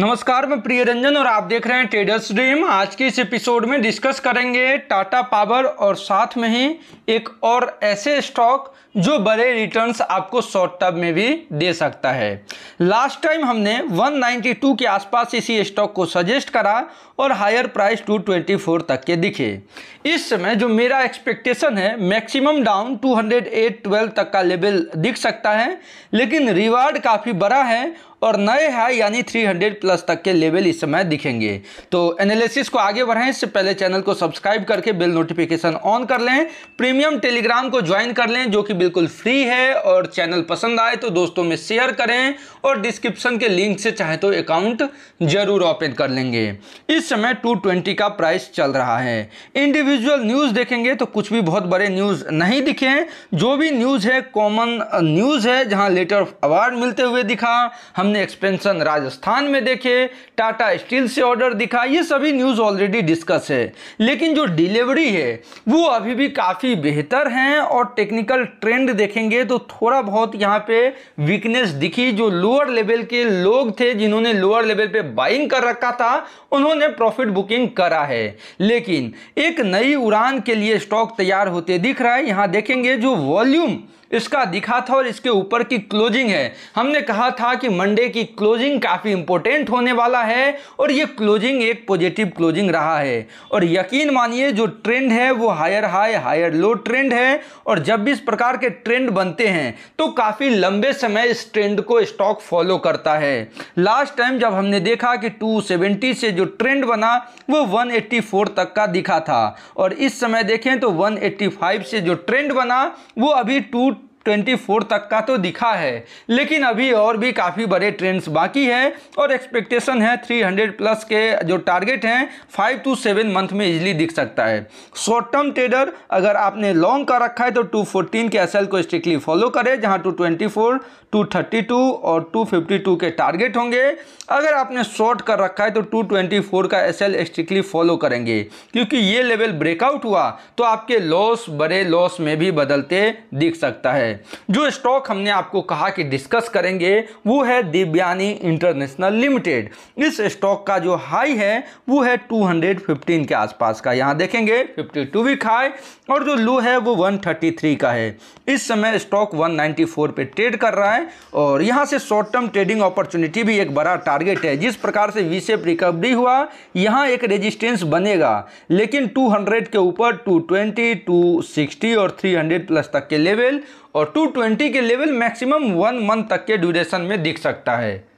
नमस्कार मैं प्रिय रंजन और आप देख रहे हैं ट्रेडर्स ड्रीम आज के इस एपिसोड में डिस्कस करेंगे टाटा पावर और साथ में ही एक और ऐसे स्टॉक जो बड़े रिटर्न्स आपको शॉर्ट टर्म में भी दे सकता है लास्ट टाइम हमने 192 के आसपास इसी स्टॉक को सजेस्ट करा और हायर प्राइस 224 तक के दिखे इस समय जो मेरा एक्सपेक्टेशन है मैक्सिमम डाउन टू 12 तक का लेवल दिख सकता है लेकिन रिवार्ड काफ़ी बड़ा है और नए हाई यानी 300 प्लस तक के लेवल इस समय दिखेंगे तो एनालिसिस को आगे बढ़ाएं इससे पहले चैनल को सब्सक्राइब करके बेल नोटिफिकेशन ऑन कर लें प्रीमियम टेलीग्राम को ज्वाइन कर लें जो कि बिल्कुल फ्री है और चैनल पसंद आए तो दोस्तों में शेयर करें और डिस्क्रिप्शन के लिंक से चाहे तो अकाउंट जरूर ओपन कर लेंगे इस समय टू का प्राइस चल रहा है इंडिविजुअल न्यूज़ देखेंगे तो कुछ भी बहुत बड़े न्यूज़ नहीं दिखे जो भी न्यूज़ है कॉमन न्यूज़ है जहां लेटर ऑफ अवार्ड मिलते हुए दिखा हमने हमने एक्सपेंशन राजस्थान में देखे टाटा स्टील से ऑर्डर दिखा ये सभी न्यूज़ ऑलरेडी डिस्कस है लेकिन जो डिलीवरी है वो अभी भी काफ़ी बेहतर हैं और टेक्निकल ट्रेंड देखेंगे तो थोड़ा बहुत यहाँ पे वीकनेस दिखी जो लोअर लेवल के लोग थे जिन्होंने लोअर लेवल पे बाइंग कर रखा था उन्होंने प्रॉफिट बुकिंग करा है लेकिन एक नई उड़ान के लिए स्टॉक तैयार होते दिख रहा है यहाँ देखेंगे जो वॉल्यूम इसका दिखा था और इसके ऊपर की क्लोजिंग है हमने कहा था कि मंडे की क्लोजिंग काफ़ी इंपोर्टेंट होने वाला है और ये क्लोजिंग एक पॉजिटिव क्लोजिंग रहा है और यकीन मानिए जो ट्रेंड है वो higher high higher low trend है और जब भी इस प्रकार के ट्रेंड बनते हैं तो काफ़ी लंबे समय इस ट्रेंड को स्टॉक फॉलो करता है लास्ट टाइम जब हमने देखा कि 270 से जो ट्रेंड बना वो 184 तक का दिखा था और इस समय देखें तो 185 से जो ट्रेंड बना वो अभी टू 24 तक का तो दिखा है लेकिन अभी और भी काफ़ी बड़े ट्रेंड्स बाकी हैं और एक्सपेक्टेशन है 300 प्लस के जो टारगेट हैं 5 टू 7 मंथ में इजीली दिख सकता है शॉर्ट टर्म ट्रेडर अगर आपने लॉन्ग का रखा है तो 214 के एसएल को स्ट्रिक्टली फॉलो करें जहां 224, 232 और 252 के टारगेट होंगे अगर आपने शॉर्ट कर रखा है तो टू का एस स्ट्रिक्टली फॉलो करेंगे क्योंकि ये लेवल ब्रेकआउट हुआ तो आपके लॉस बड़े लॉस में भी बदलते दिख सकता है है जो स्टॉक हमने आपको कहा कि डिस्कस करेंगे वो है दिव्यानी इंटरनेशनल लिमिटेड इस स्टॉक का जो हाई है वो है 215 के आसपास का यहाँ देखेंगे 52 वीक हाई और जो लो है वो 133 का है इस समय स्टॉक 194 पे ट्रेड कर रहा है और यहाँ से शॉर्ट टर्म ट्रेडिंग अपॉर्चुनिटी भी एक बड़ा टारगेट है जिस प्रकार से विशेप रिकवरी e हुआ यहाँ एक रेजिस्टेंस बनेगा लेकिन टू के ऊपर टू ट्वेंटी और 300 प्लस तक के लेवल और और 220 के लेवल मैक्सिमम वन मंथ तक के ड्यूरेशन में दिख सकता है